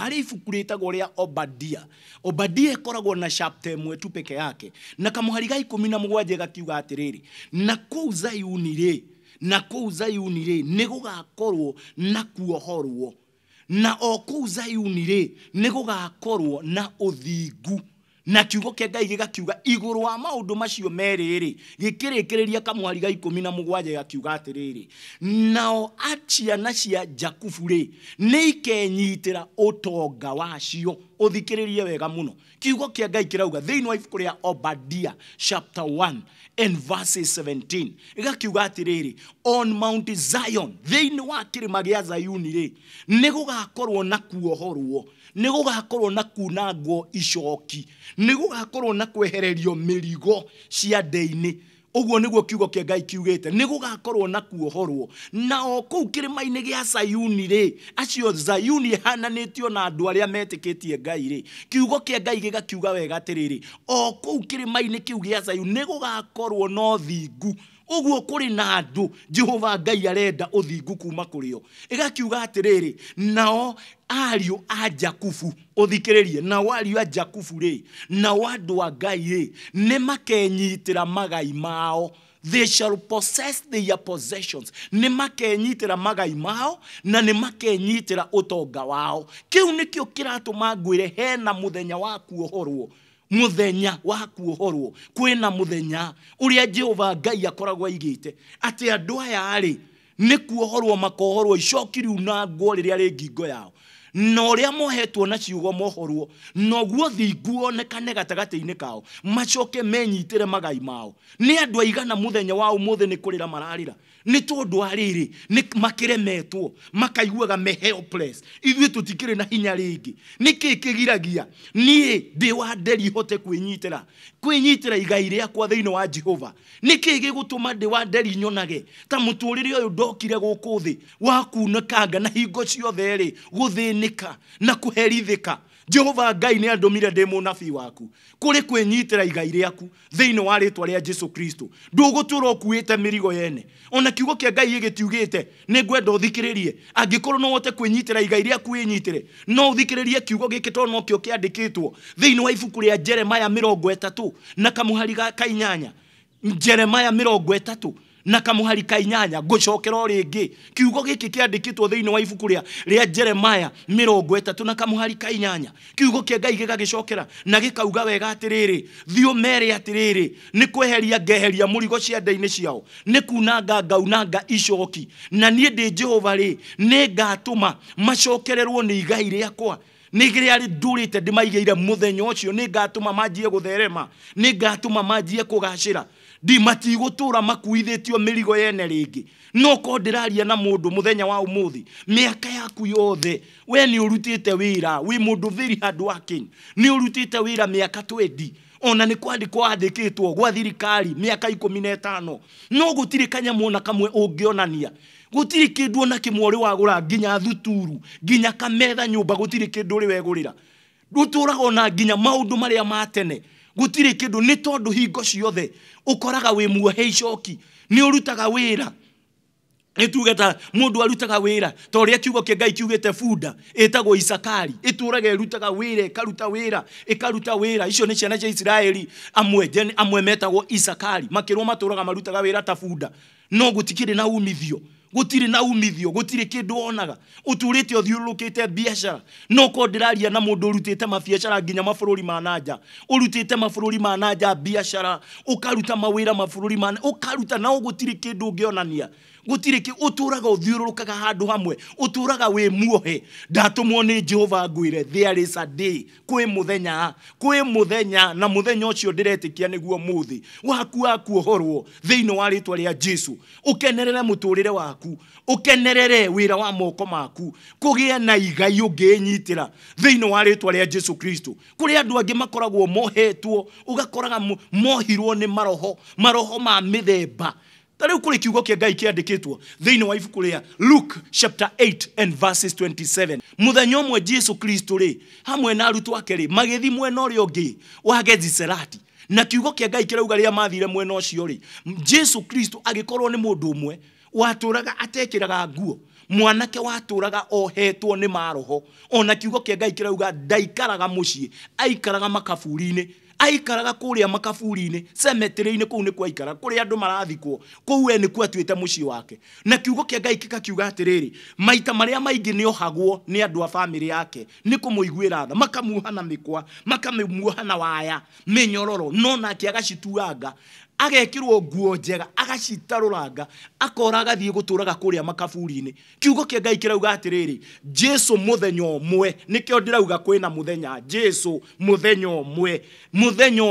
harä kuleta rĩtagwo rĩa obadia obadia ĩkoragwo na shapte ĩmwe tu peke yake na kamũhari ga ikũmi na mũgwanja gakiuga atĩrĩrĩ na kũu zayuni-rĩ na kũu zayuni Nego nĩ gũgakorwo na kuohorwo na o kũu zayuni-rĩ nĩ gũgakorwo na odhigu na kiugo ke ngai gĩgakiuga igũrũ wa maũndũ macio merĩ-rĩ ria kamwari ga ikũmi na mũgwanja gakiuga atĩrĩrĩ nao aciana cia jakubu-rĩ nĩ ikenyitĩra ũtonga wacio uthikiririe wega muno kiugo kia ngai kirauga thiini wa ibuku ria obadia chapter 1 and verse 17 igakiuga atiriri on mount zion thiini wa kirima gia zayuni ri ni gugakorwo na kuohorwo nä gå gakorwo na kunangwo icoki nä gå gakorwo na kwehererio mä rigo cia ndä-inä uguo niguo kiugo kia ngai kiugite nigugakorwo na kuohorwo na o kuu kirima ya gia sayuni ri acio zayuni netio na mete keti ya ngai re. kiugo kia ngai gigakiuga wega atiriri o kuu kirima-ini kiu gia sayuni nigugakorwo na no thingu uguo kuri na andu jehova ngai arenda uthingu kuma kuri o igakiuga atiriri nao ariå a jakubu å thikä rä rie nao ariå a jakubu rä nao andå a ngai rä nä makenyitä ra magai mao they shall possess their possessions nä makenyitä ra magai mao na nä makenyitä ra å tonga wao kä u nä kä o kä ratå ma re hena må thenya wa muthenya wa kuohorwo kwina muthenya uria jehova ngai akoragwo igite ati andu aya ri nä kuohorwo makohorwo icoki riu na ngwo rä rä a rä ngingo yao na å rä a mohetwo na ciugo mohorwo noguo thingu onekane gatagatä-inä kao macoke menyitä re magai mao nä andå aigana må thenya wa må thä nä kå rä ra mararä ra nä tondå arä rä makäremetwo makaiguaga me ithuä tå rä na hinya rä ngä nä kä kä giragia niä ndä wa nderi hote kwä nyitä ra kwä nyitä ra igai rä akwa thä inä wa jehova nä kä gä gå tå ma ndä wa nderi nyonage ta må tå rä re å yå ndokire gå kå thä kanga na hingo ciothe rä gå thä nä ka na kå herithä ka jehova ngai nä andåmire ndä må nabii waku kå rä kwä nyitĩra igai rĩaku thĩinĩ wa rĩtwa rĩa jesu kristo ndågå tå ra ũkuĩte mĩrigo yene ona kiugo kĩa ngai gĩtiugĩte nĩ ngwenda ũthikĩrĩrie angĩkorwo no wote kwĩnyitĩra igai rĩaku wĩnyitĩre no ũthikĩrĩrie kiugo gĩkĩ tondũ kio kĩandĩkĩtwo thĩinĩ wa ibuku rĩa jeremaya mĩrongo ĩtatũ na kamũhari ga kainyanya jeremaya mĩrongo ĩtatũ na kamuhari kainyanya inyanya ngũcokera o rĩngĩ kiugo gĩkĩ kĩandĩkĩtwo thĩinĩ wa ibuku rĩa rĩa jeremaya mĩrongo ĩtatũ na kamuhari ka inyanya kiugo kĩa ngai gĩgagĩcokera na gĩkauga wega atĩrĩrĩ thiũ mere atĩrĩrĩ nĩ kweheria ngeheria mũrigo ciande-inĩ ciao nĩ kunanga ngaunanga icoki na niĩ ndĩ jehova rĩ nĩ ngatũma macokererwo nĩ igai rĩakwa nä arä ndå rä te ndä maigä ire må thenya å cio nä ngatå ma manjie gå therema nä ngatå ma manjie kå gacä ra gutura makuithĩtio mirigo yene ringi no ko ndiraria na mundu muthenya wa umuthi miaka yaku yothe we ni urutite wira wi mundu very hard working ni urutite wira miaka 20 ona nĩ kwandĩkwo wandĩkĩtwo gwa thirikari miaka 15 no gutiri kanya muona kamwe ungionania gutiri kindu ona kimwori wagura nginya thuturu nginya kametha nyumba gutiri kindu ri wegurira ndũtũraga ona nginya maundu maria ma tene gutire kä ndå nä tondå hingo ciothe å koraga wä muohe icoki nä å rutaga wä ra tuge ta må ndå arutaga wä ra ta å rä a kiugo kä ngai kiugä te bunda isakari ä raga ä rutaga wä ra wira wä ra ĩkaruta wä ra icio nä ciana cia isiraeli amwe, amwe metagwo isakari makä rwo matå raga marutaga wä ra ta bunda no gå na umithio gutirä na umithio gutirä kä ndå onaga å turä te å thiå kä te biacara no ndä raria na må ndå å rutä te mabiacara nginya mabå rå ri ma nanja å rutä te mabå rå ri ma nanja biacara å karuta mawä ra mabå rå ri å karuta gå tirä kä ndå å ngä onania gutire ki å tå raga å thiå rå rå kaga handå hamwe å tå raga wä muohe ndatåmwo nä jehova there re kwä må thenya kwä må thenya na må thenya å cio ndä retä kia nä guo må thä waku wakuohorwo thä inä wa rä twa rä a jesu å kenerere må tå rä re waku å kenerere wä ra wa moko maku kå gä e na igai å ngä nyitä ra thä inä wa twa rä a jesu kristo kå rä andå angä makoragwo mohetwo å gakoraga mohirwo nä maroho maroho ma mä themba ta rä u kå rä kiugo kä ngai kä andä kä two thä inä wa rä luke chapter 8 and verses 27 må å mwe jesu kristo rä hamwe na arutwo ake rä magä thi mwena å rä a å ngä na kiugo kä ngai kä rauga rä a mathire mwena å cio rä jesu kristo agä korwo nä må ndå å mwe watåraga atekä raga nguo mwanake waturaga ohetwo nä maroho ona kiugo kä ngai kä rauga ndaikaraga må ciä aikaraga makaburi-inä aikaraga kuria makaburi-inä cemeterä-inä kå u nä kuo aikara kå rä andå marathikwo kå u e nä kuo muci wake na kiugo kä ngai gĩgakiuga atiriri maita maria maingi ni ohagwo ni andu a bamĩrĩ yake nĩ kũmũiguĩra tha makamuhana na mĩkwa makamũmuoha na waya mĩnyororo no nake agacituanga agekirwo nguo njega agacitarũranga akora kå rä a makaburi inä kiugo kä ngai rä rä jesu ndä rauga kwä na må thenya jesu må thenya å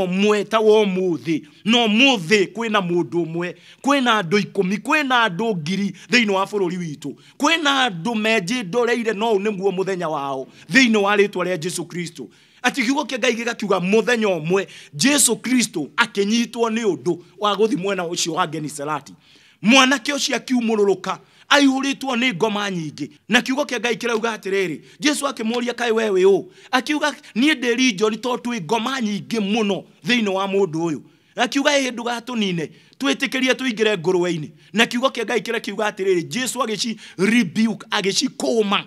mwe ta må thä no na mwe kwä na andå ikå mi kwä na andå ngiri iniä wa witå kwä na andå menjä ndoreire no guo må thenya wao thĩinĩ wa rä a jesu kristo atĩ kiugo kĩa ngai gĩgakiuga mũthenya ũmwe jesu kristo akĩnyitwo nĩ ũndũ wa gũthi mwena ũcio wa geniserati mwanake ũcio akiumũrũrũka aihũrĩtwo nĩ ngoma nyingĩ na kiugo kĩa ngai kĩrauga atĩrĩrĩ jesu akĩmũũria kaĩ we wĩ ũũ akiuga niĩ ndĩri njori to twĩ ngoma nyingĩ mũno thĩinĩ wa mũndũ ũyũ akiuga ĩhĩ ndũgatũnine twĩtĩkĩrie tũingĩre ngũrwe-inĩ na kiugo kia ngai kĩrĩa kiuga atĩrĩrĩ jesu agĩci rebuke agĩcikũma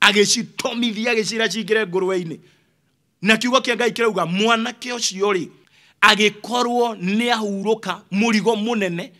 agĩcitomithia agĩcira cingĩre ngũrwe-inĩ na kiugo kia ngai kirauga mwanake ũcio rĩ agikorwo ni ahuruka murigo munene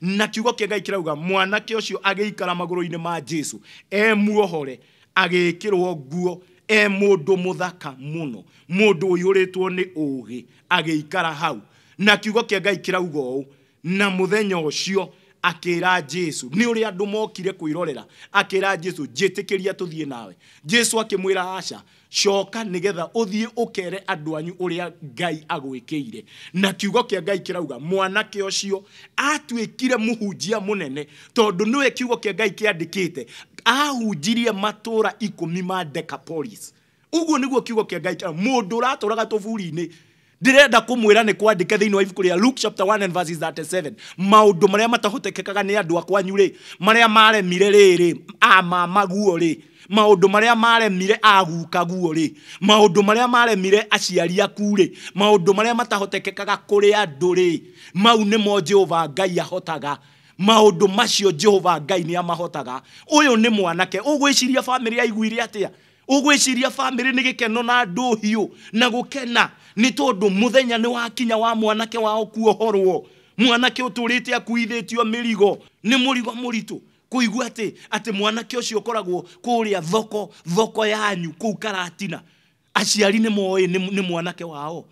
na kiugo kia ngai kirauga mwanake ucio agiikara maguru ine ma jesu e muohore agikirwo nguo e mundu muthaka muno mundu uyuritwo ni ugi agiikara hau na kiugo kia ngai kirauga ũũ na muthenya cio akira jesu nä å rä andå mokire kwä rorera akira jesu njä kä ria tå thiä nawe jesu akä ra aca coka nä getha å thiä å kere andå anyu å rä a ngai agwä kä ire na kiugo kä a ngai kä rauga mwanake å cio atuä kire må hunjia må nene tondå nä we kiugo kä a ngai kä andä kä te ahunjirie matå ra ikå mi ma å guo nä guo kiugo kä a ngai kä a må ndå å ratå raga tå buri-inä ndirenda kumwira ni kwandike thĩinĩ wa ibuku rĩa luke chapter 1 and verses 37 maũndũ marĩa matahotekekaga nĩ andũ akwanyu rĩ marĩa maremire rĩrĩ amamaguo rĩ maũndũ marĩa maremire agukaguo rĩ maũndũ marĩa maremire aciari aku rĩ maũndũ marĩa matahotekekaga kũrĩ andũ rĩ mau mo jehova ngai ahotaga maudu macio jehova ngai nĩ amahotaga ũyũ nĩ mwanake ũgwĩciria bamĩrĩ aiguire atĩa ugwiciria family ni gikeno na nduhiu na gukena ni tondu muthenya ni wakinya wa mwanake wao kuohorwo mwanake uturite akuithitio mirigo ni murigo muritu kuigua ati ati mwanake ucio ukoragwo kuria thoko thoko yanyu kuu karatina aciari nä moä nä mwanake wao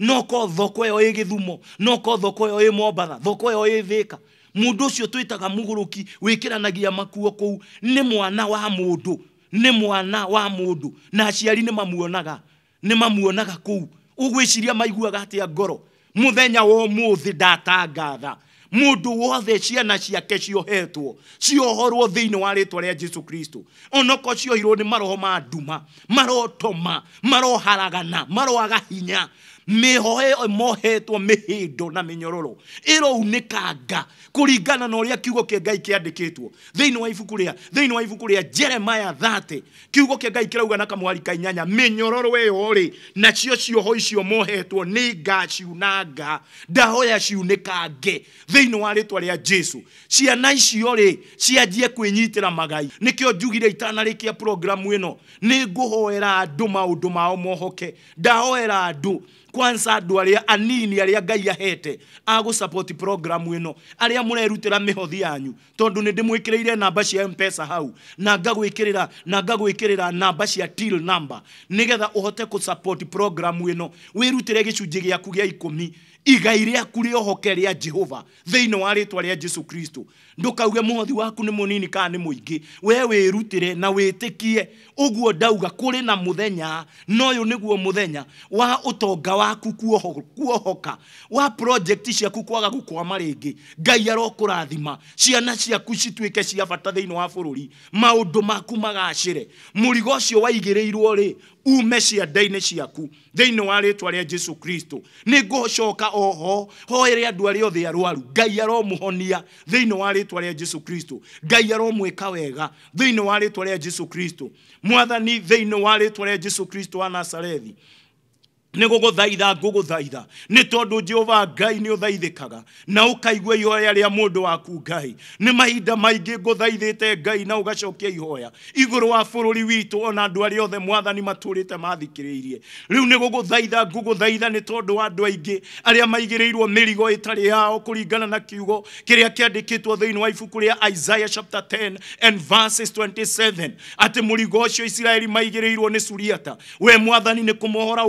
noko thoko yo ä gä thumo noko thoko yo ä mombatha thoko yo ä thä ka må ndå å cio taga må gå rå ki wä kä ranagia makuo kå u nä mwana wa må ndå nä mwana wa må ndå na aciari nä mamuonaga nä mamuonaga kå u å gwä ciria maiguaga atä a ngoro må thenya wo må thä ndatangatha ndå wothe ciana ciake ciohetwo ciohorwo thiini wa ritwa ria jesu kristo onoko ciohirwo ni maroho ma nduma marotoma maroharagana maroaga hinya mihoe mohetwo mihindo na minyororo iraunĩkanga kũringana na ũrĩa kiugo kĩa ngai kĩandĩkĩtwo thĩinĩ wa ibuku rĩa thĩinĩ wa ibuku rĩa jeremaya thate kiugo kĩa ngai kĩrauga na kamwari ka inyanya mĩnyororo ĩyo rĩ nacio cioho icio mohetwo nĩ ngaciunanga ndahoya ciunĩkange thĩinĩ wa rĩtwa rĩa jesu ciana icio rĩ cianjie kwĩnyitĩra magai nĩkĩo njugire itanarĩkia programu ĩno nĩ ngũhoera andũ maũndũ mao mohoke ndahoera andũ kwanza arä a anini a ngai ahete a må rerutä ra mä hothi yanyu kä rä ire namba cia mpesa hau na ra na ra namba cia till number nigetha uhote kusupport programu ino aku gä a ikå mi igai riaku rä a jehova thiini wa rä a jesu kristo ndukauge mwathi waku ni munini kana ni muingi we rutire na wetekie. uguo ndauga kuri na muthenya no uyu niguo muthenya wa utonga waku kuoho kuohoka wa project ciaku kwaga gukwama ringi ngai arokurathima ciana ciaku cituike cia bata thiini wa bururi maundu maku magacire murigo ucio waigirirwo ri ume ya inĩ ciaku thĩinĩ wa rĩtwa rĩa jesu kristo nĩ ngũcoka oho hoere andũ arĩa othe arwaru ngai honia thĩinĩ wale ritwa rĩa Jesu Kristo Ngai aromwĩka wega thĩinĩ wa ritwa rĩa Jesu Kristo mwathani thĩinĩ wa ritwa rĩa Jesu Kristo wa nasarethi nä gå thaitha ngå thaitha nä tondå jehova ngai ni å thaithäkaga na å kaigua ihoya rä a må ndå waku ngai nä mahinda maingä ngå thaithä te ngai na å gacokia ihoya igå wa furuli rå ona andå arä othe mwathani ni rä te mathikä rä irie rä u thaitha ngå thaitha nä tondå wa andå aingä arä a maigä rä irwo mä yao kå ringana na kiugo kä rä a kä andä kä two thä inä wa ibuku rä isaiah chapter 10 and verses 27 Ate må rigo å cio isiraeli maigä rä suriata we mwathani ni kå mohora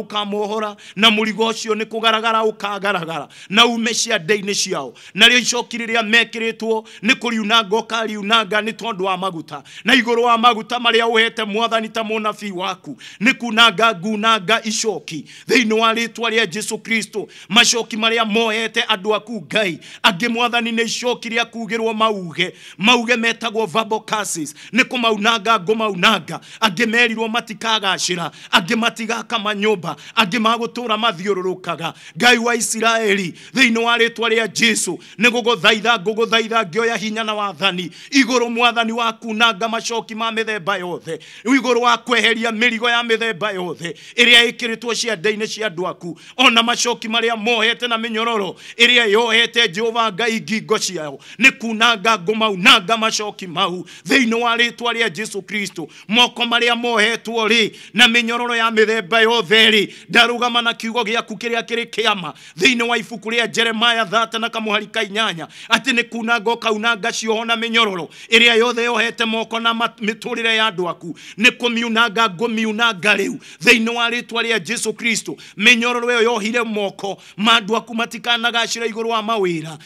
hora na murigo ni kugaragara ukagaragara na ume ciande-inĩ ciao narĩo icoki rĩrĩa mekĩrĩtwo nĩ kũriunanga ũkariunanga nĩ tondũ wa maguta na igoro wa maguta ya uhete ũhete ni tamona fi waku nĩ kunanga ngunanga icoki thĩinĩ wa rĩtwa rĩa jesu kristo macoki marĩa moete andũ aku ngai angĩ mwathani ni icoki rĩa kugĩrwo mauge mauge metagwo vabocasis nĩ kũmaunanga ngũmaunanga angĩ merirwo matikagacĩra angĩ matigaka manyũmba angĩ magutũra mathiũrũrũkaga ngai wa isiraeli thĩinĩ wa rĩtwa rĩa jesu thaitha nĩ thaitha ngio ya hinya na wathani igoro mwathani wa kunanga macoki ma mĩthemba yothe igoro wa kweheria mĩrigo ya mĩthemba yothe ĩrĩa ikiritwo cia deine cia andũ ona macoki maria mohete na mĩnyororo ĩrĩa yohete jehova ngai ngingo ciao ni kunanga ngũmaunanga macoki mau thĩinĩ wa rĩtwa rĩa jesu kristo moko maria mohetwo ri na minyororo ya mĩthemba yothe rĩ daru rugama na kiugo gäaku kä rä a kä wa ibuku rä jeremaya thata na kamå ka inyanya atä nä kunanga å kaunanga cioho na mä nyororo ä rä a yothe yohete moko na mä ya andå aku nä kå miunanga ngå miunanga rä u wa rä twa jesu kristo mä nyororo yo yohire moko ma andå aku matikanagacä ra igå wa mawä ra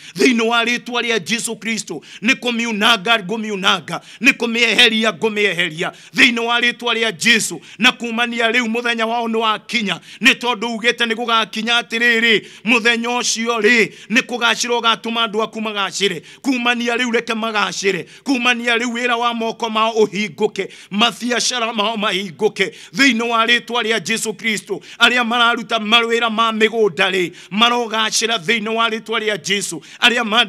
wa rä twa jesu kristo nä kå miunanga ngå miunanga nä kå mä eheria ngå mä wa rä twa jesu na kumania rä u må thenya wao nä wakinya nä tondu ugite ni gugakinya atiriri muthenyo cio ri ni kugaciro ugatuma andu aku magacire kumania riu reke magacire kumania riu wira wa moko mao uhinguke mabiacara mao mahinguke thiini wa ritwa ria jesu kristo ari mararuta marwira ma migunda ri marogacira thiini wa ritwa ria jesu aria ma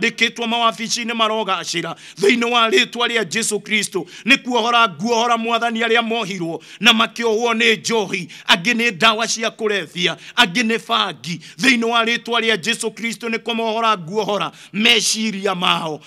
mawabici ni marogacira thiini ari ritwa ria jesu kristo ni kuohora nguohora mwathani ari mohirwo na makiohwo ni njohi angi ni ndawa cia kure gũthethia angĩ nĩ bangi inä wa rĩtwa rĩa jesu kristo kå mohora nguohora meciria mao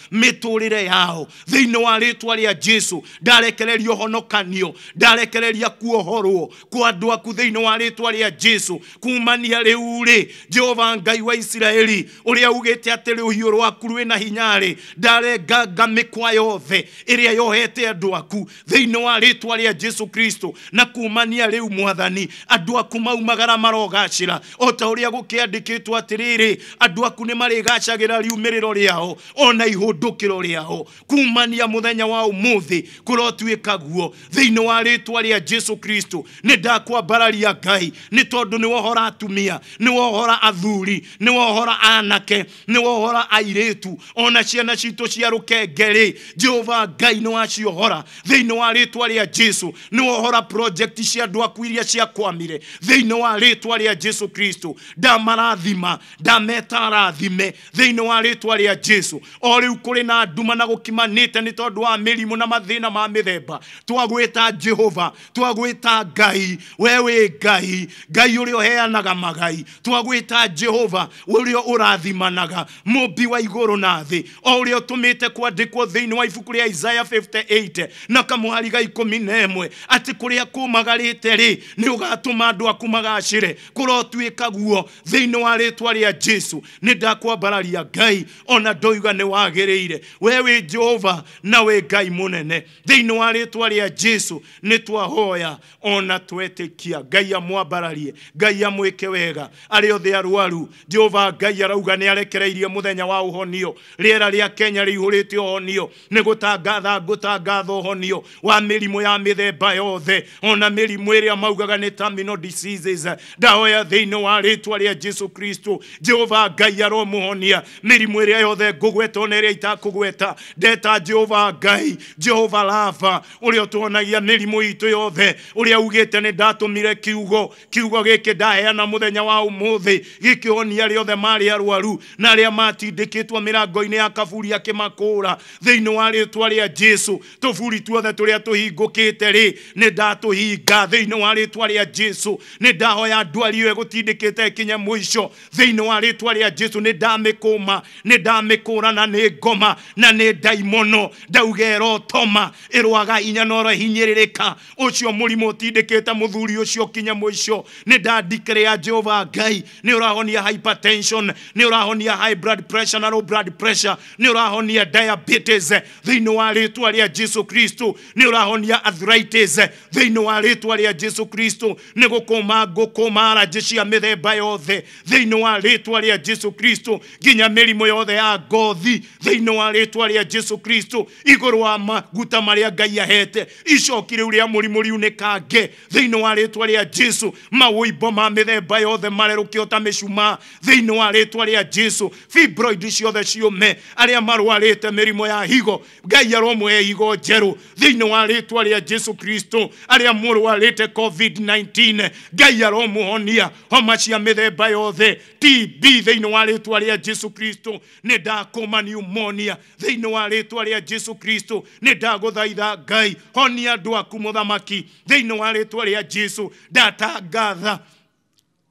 re yao inä wa rä a jesu ndarekereria honokanio ndarekereria kuohorwo kwa andũ aku inä wa rä a jesu kumania rĩu rĩ jehova ngai wa isiraeli ũrĩa ugĩte atĩ hiå rwaku na hinya-rĩ ndarenganga mĩkwa yothe a yohete andå aku inä wa rä a jesu kristo na kumania u mwathani andå aku maumagara mara mara ogachila otauria gukia dikitu atiriri andu aku ni marigacagĩra riumĩrĩro liao ona liao kumani kumania mũthenya wa umuthi kũrotuĩka kaguo thĩinĩ wa rĩtwa rĩa jesu kristo barali ndakwambararia ngai ni tondũ ni wohora atumia ni wohora athuri ni wohora anake ni wohora airetu ona ciana citũ cia rũkenge-rĩ gai ngai nĩ waciohora thĩinĩ wa rĩtwa rĩa jesu ni wohora project cia andũ aku iria ciakwamire thĩinĩ wa ritwa rĩa jesu kristo ndamarathima ndametarathime thĩinĩ wa ritwa rĩa jesu o rĩu kũrĩ na nduma na gũkimanĩte nĩ tondũ wa mĩrimũ na mathĩna ma mĩthemba twagwĩta jehova twagwĩta ngai we wĩ ngai ngai ũrĩa ũheanaga magai twagwĩta jehova ũrĩa ũrathimanaga mũmbi wa igũrũ na thĩ o ũrĩa ũtũmĩte kwandĩkwo thĩinĩ wa ibuku rĩa isaya 58 na kamwari ga ikũmi na ĩmwe atĩ kũrĩa kũmagarĩte rĩ nĩ ũgatũma andũ aku kire kurotwika guo thiini wa ritwa ria jesu ni ndakwambararia ngai ona doiga ni wagiriire we wi jehova na wi ngai munene vino wa ritwa ria jesu ni twahoya ona twetikia ngai amwambararie ngai amwike wega arä othe arwaru jehova ngai arauga nä arekereirie må thenya wa å honio rä era rä a kenya rä ihå rä te å honio nä gå tangatha tangatha å honio wa mä rimå ya mä themba yothe ona mä rimå ä rä a maugaga nä terminal diseases dawa ya thĩinĩ wa ritwa rĩa jesu kristo jehova ngai aromuhonia mĩrimũ ĩrĩa yothe ngũgweta ona ĩrĩa itakũgweta ndeta jehova ngai jehova lava ũrĩa ũtuonagia mĩrimũ itũ yothe ũrĩa ugĩte nĩ mire kiugo kiugo gĩkĩ ndaheana mũthenya wa ũmũthĩ gĩkĩhonia rĩothe marĩ arwaru na arĩa matindĩkĩtwo mĩrango-inĩ ya kaburi akĩmakũũra thĩinĩ wa rĩtwa rĩa jesu tũburi tuothe tũrĩa tũhingũkĩte rĩ nĩ ndatũhinga thĩinĩ wa rĩtwa rĩa jesu nĩ ndahoya ya ndwari ĩyo ĩgũtindĩkĩte ĩkinye mũico thĩinĩ wa rĩtwa rĩa jesu nĩ ndamĩkũma nĩ ndamĩkũra na nĩ goma na nĩ ndaimono ndauga toma ĩrwaga inya na ĩrohinyĩrĩrĩka ũcio mũrimũ ũtindĩkĩte mũthuri ũcio kinya mũico nĩ ya jehova ngai nĩ urahonia hypertension nĩ urahonia high blood pressure na low blood pressure nĩ urahonia diabetes thĩinĩ wa rĩtwa rĩa jesu kristo nĩ urahonia arthritis thĩinĩ wa rĩtwa rĩa jesu kristo nĩ gũkũma ngũkũ kumara njĩci cia mĩthemba yothe thĩinĩ wa rĩtwa rĩa jesu kristo nginya mĩrimũ yothe ya ngothi thĩinĩ wa rĩtwa rĩa jesu kristo igũrũ wa maguta marĩa ngai ahete icoki rĩu rĩa mũrimũ riunĩkange thĩinĩ wa rĩtwa rĩa jesu mawũimbo ma mĩthemba yothe marerũkio ta mĩcumaa thĩinĩ wa rĩtwa rĩa jesu fibroid ciothe ciume arĩa marwarĩte mĩrimũ ya higo ngai aromwe e higo njerũ thĩinĩ wa rĩtwa rĩa jesu kristo arĩa mũrwarĩte covid-19 ngai aromwe muhonia homa cia mithemba yothe tb thĩinĩ wa rĩtwa rĩa jesu kristo nĩ ndakũma niumonia thĩinĩ wa rĩtwa rĩa jesu kristo da ndagũthaitha ngai honia andũ aku mũthamaki wale wa rĩtwa rĩa jesu ndatangatha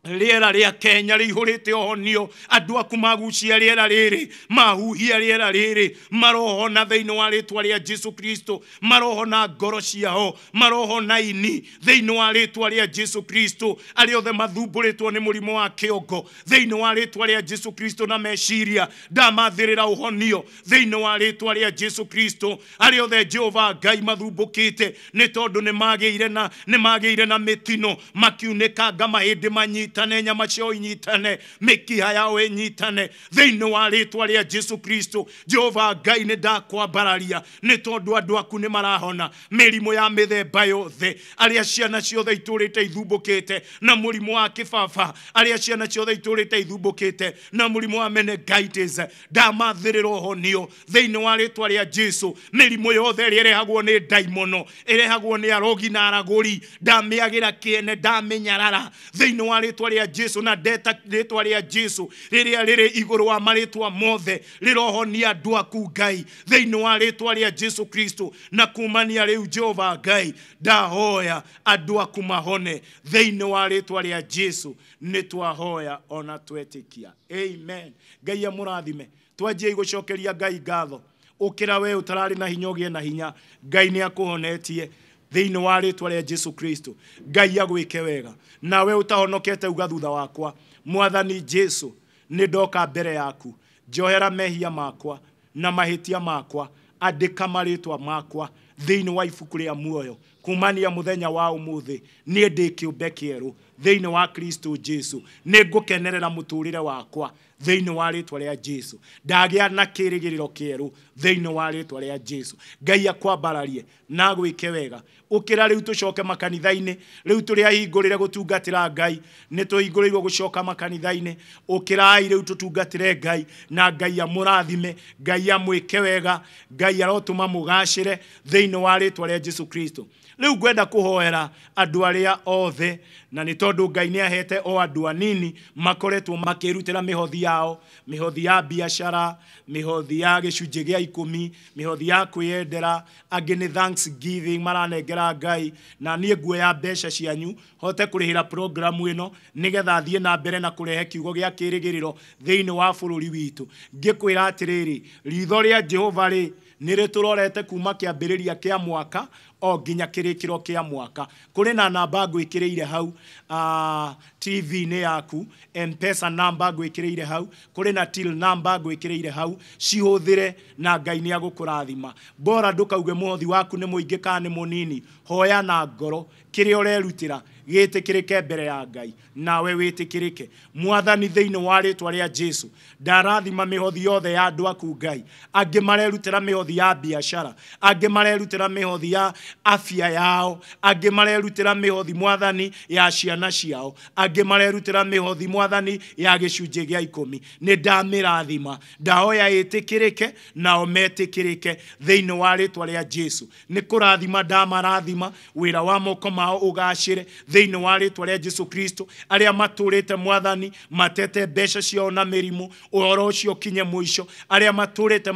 rĩera rĩa kenya rĩihũrĩte ũhonio andũ aku magucia rĩera rĩrĩ mahuhia rĩera maroho marohona thĩinĩ wa rĩtwa rĩa jesu kristo marohona ngoro ciao marohona ini thĩinĩ wa rĩtwa rĩa jesu kristo arĩa othe mathumbũrĩtwo nĩ murimo wa kĩongo thĩinĩ wa rĩtwa rĩa jesu kristo na meciria ndamathĩrĩra uhonio thĩinĩ wa rĩtwa rĩa jesu kristo arĩa othe jehova ngai mathumbũkĩte nĩ tondũ nĩ magĩire na nĩ magĩire na mĩtino makiunĩkanga mahĩndĩ manyi nyitane nyama ciao inyitane mikiha yao nyitane thini wa ritwa ria jesu kristo jehova ngai nä ndakwambararia nä tondå andu aku ni marahona mä ya mä themba yothe aria ciana ciothe itå rä te na må wa kä aria ciana ciothe itå rä te na må wa mene ndamathä rä ra honio thä inä wa ritwa ria rä a jesu mä rimå yothe ä rehagwo ni daimono ä rehagwo nä arogi na aragå ri ndamä agä ra kä ene wa rä ritwa ria jesu na ndeta ritwa ria jesu riria riri iguru wa maritwa mothe rirohonia andu aku ngai thiini wa ritwa ria jesu kristo na kumania riu jehova ngai ndahoya andu aku mahone thiini wa ritwa ria jesu ni twahoya ona twetikia amen ngai amurathime twanjie igucokeria ngai ngatho ukira we utarari na hinya ugie na hinya ngai ni akuhonetie thä wa rĩtwa rĩa jesu kristo ngai agwĩke wega nawe ũtahonokete uga thutha wakwa mwathani jesu nĩ ndoka mbere yaku njohera mehia makwa na mahĩtia makwa andĩka marĩtwa makwa thĩinĩ wa ibuku muoyo. muoyo kumania mũthenya wa ũmũthĩ niĩ ndĩ kĩũmbe thĩinĩ wa kristo jesu nĩ ngũkenerera mũtũũrĩre wakwa thĩinĩ wa rĩtwa rĩa jesu ndagĩa na kĩĩrĩgĩrĩro kĩerũ thĩinĩ wa rĩtwa rĩa jesu ngai akwambararie na gwĩke wega ũkĩra rĩu tũcoke makanitha-inĩ rĩu tũrĩahingũrĩre gũtungatĩra ngai nĩ tũhingũrĩirwo gũcoka makanitha-inĩ ũkĩrai rĩu tũtungatĩre ngai na ngai amũrathime ngai amwĩke wega ngai arotũma mũgacĩre thĩinĩ wa rĩtwa rĩa jesu kristo Leu ngwenda kuhoera andu aria othe na ni gainia ngai o ahete o andu anini makoretwo makirutira mihothi yao mihothi ya biashara mihothi ya geshujegea ikumi mihothi ya kwiyendera angi ni thanksgiving maranengera ngai na nye guwe ya mbeca cianyu hote kurihira programu ino nigetha thiĩ na abere na kurehe kiugo gĩa kĩrĩgĩrĩro thĩinĩ wa bũrũri witũ ngĩkwĩra atĩrĩrĩ ritho rĩa jehova rĩ nĩ rĩtũrorete kuma ya kea mwaka o ginya kirikiro kia mwaka kuri na namba ngwikirire hau uh, tv ne yaku mpesa namba ngwikirire hau kuri na till namba ngwikirire hau cihuthire na ngai ni agukurathima bora ndukauge muhothi waku ni muinge kana ni munini hoya na ngoro kiria urerutira gĩtĩkĩrĩke mbere ya ngai nawe wĩtĩkĩrĩke mwathani theini wa rĩtwa rĩa jesu ndarathima mĩhothi yothe ya andũ aku ngai angĩ marerutĩra mihothi ya biashara angĩ marerutĩra mihothi ya afya yao angä marerutä ra mä hothi mwathani ya ciana ciao angä marerutä ra mä hothi mwathani ya gä cunjä gä a ikå nä ndamä rathima ndaoya ä tä kä rä ke nao metä kä rä ke thä jesu nä kå rathima ndamarathima wä ra wa moko mao å gacä re thä inä jesu kristo arä a matå rä te mwathani matete mbeca ciao na mä rimå cio kinye muisho ico arä a matå rä te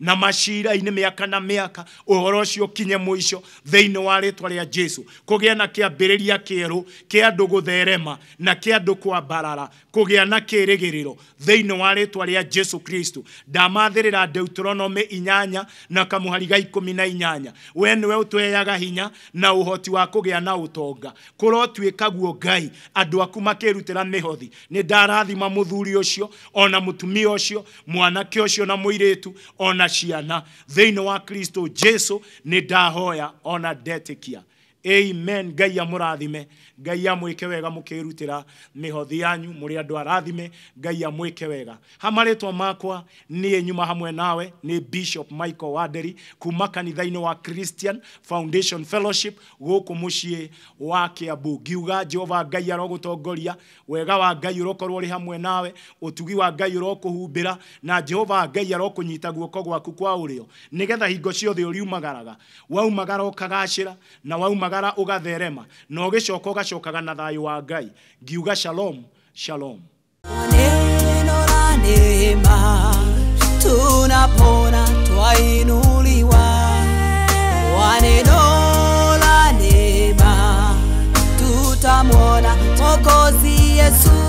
na macira ine miaka aka na miaka mwaka ohoro cio kinye muico thĩinĩ wa rĩtwa rĩa jesu kugia na bereria kero kia andũ therema na kia andũ abarara kugia na kĩĩrĩgĩrĩro thĩinĩ wa rĩtwa rĩa jesu kristo ndamathĩrĩra deuteronomy inyanya na kamũhari ga ikũmi na inyanya we nĩwe ũtũheaga hinya na uhoti wa kugia na ũtonga kũrotuĩka guo ngai andũ aku makĩrutĩra mĩhothi nĩ ndarathima mũthuri ucio ona mũtumia ucio mwanake ucio na muiretu ona ciana theino wa kristo Jesu ni ndahoya ona ndetĩkia amen ngai amurathime ngai amwike wega mukirutira mihothi yanyu muri andu arathime ngai amwike wega makwa Nie nyuma hamwe nawe ni bishop michael waderi Kumaka ni kanithaini wa christian foundation fellowship Woku mushie guku mucii wa kiambu ngiuga jehova rogo togolia. wega wa ngai urokorwo roli hamwe nawe Otugi wa ngai hubira. na jova jehova roko arokunyita guoko gwaku kwa urio nigetha hingo ciothe uriumagaraga waumagara ukagacira na waumaga ũgathagara ugatherema na gicoko gacokaga na thayũ wa ngai ngiuga shalom shalom tunapona twainuliwa neema tutamwona mwokozi yesu